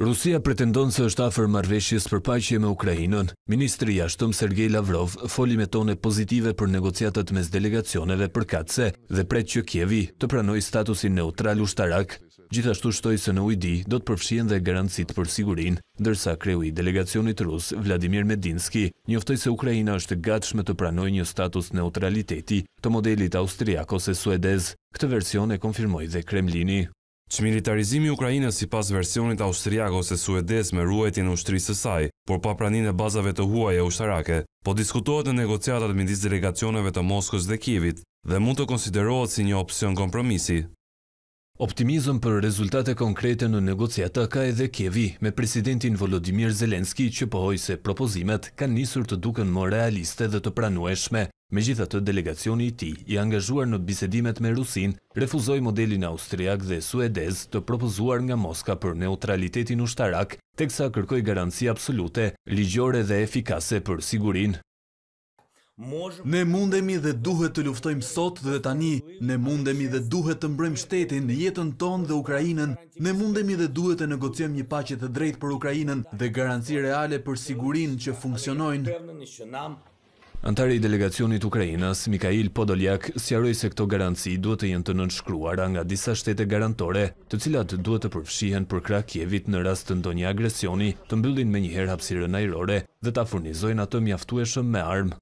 Rusia pretendon se është afer marveshjes për pajqje me Ukrajinën. Ministri jashtëm Sergej Lavrov foli me tone pozitive për negociatet mes delegacioneve për katse dhe pret që Kjevi të pranoj statusin neutral u shtarak. Gjithashtu shtoj se në ujdi do të përfshien dhe garancit për sigurin, dërsa kreu i delegacionit rus Vladimir Medinski njoftoj se Ukrajina është gatshme të pranoj një status neutraliteti të modelit austriak ose suedez. Këtë version e konfirmoj dhe Kremlini. Qmilitarizimi Ukrajinës si pas versionit austriak ose suedes me ruajtjen ushtrisë saj, por pa pranin e bazave të huaj e ushtarake, po diskutohet në negociatat midis delegacioneve të Moskës dhe Kivit dhe mund të konsiderohet si një opcion kompromisi. Optimizëm për rezultate konkrete në negociata ka edhe Kjevi, me presidentin Volodymyr Zelenski që pohoj se propozimet kanë njësur të duken më realiste dhe të pranueshme, Me gjitha të delegacioni i ti, i angazhuar në bisedimet me Rusin, refuzoi modelin austriak dhe suedez të propozuar nga Moska për neutralitetin ushtarak, teksa kërkoj garanci absolute, ligjore dhe efikase për sigurin. Ne mundemi dhe duhet të luftojmë sot dhe tani, ne mundemi dhe duhet të mbrem shtetin, jetën ton dhe Ukrajinën, ne mundemi dhe duhet të negociëm një pachet të drejt për Ukrajinën dhe garanci reale për sigurin që funksionojnë. Antari i delegacionit Ukrajinas, Mikail Podoljak, sjaroj se këto garanci duhet të jenë të nënshkruara nga disa shtete garantore, të cilat duhet të përfshihen për krak në rast të ndonjë agresioni, të mbyllin me njëherë ajrore dhe të afurnizojnë atë mjaftueshëm me armë